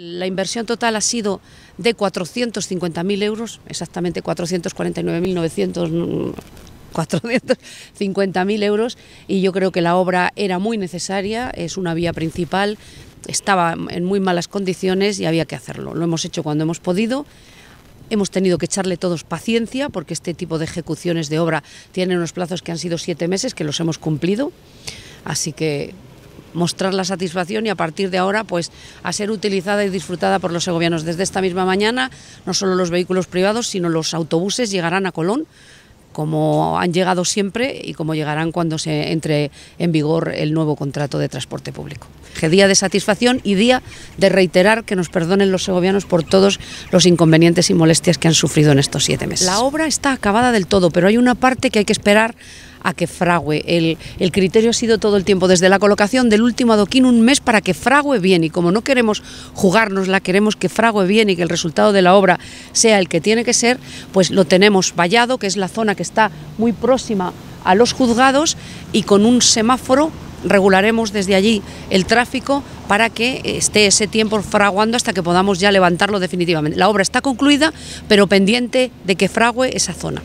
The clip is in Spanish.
La inversión total ha sido de 450.000 euros, exactamente 449.900. 450.000 euros y yo creo que la obra era muy necesaria, es una vía principal, estaba en muy malas condiciones y había que hacerlo. Lo hemos hecho cuando hemos podido, hemos tenido que echarle todos paciencia porque este tipo de ejecuciones de obra tienen unos plazos que han sido siete meses que los hemos cumplido, así que mostrar la satisfacción y a partir de ahora pues a ser utilizada y disfrutada por los segovianos. Desde esta misma mañana no solo los vehículos privados sino los autobuses llegarán a Colón como han llegado siempre y como llegarán cuando se entre en vigor el nuevo contrato de transporte público. Día de satisfacción y día de reiterar que nos perdonen los segovianos por todos los inconvenientes y molestias que han sufrido en estos siete meses. La obra está acabada del todo, pero hay una parte que hay que esperar a que frague. El, criterio ha sido todo el tiempo, desde la colocación del último adoquín, un mes para que frague bien. Y como no queremos jugárnosla, queremos que frague bien y que el resultado de la obra sea el que tiene que ser, pues lo tenemos vallado, que es la zona que está muy próxima a los juzgados, y con un semáforo regularemos desde allí el tráfico para que esté ese tiempo fraguando hasta que podamos ya levantarlo definitivamente. La obra está concluida, pero pendiente de que frague esa zona.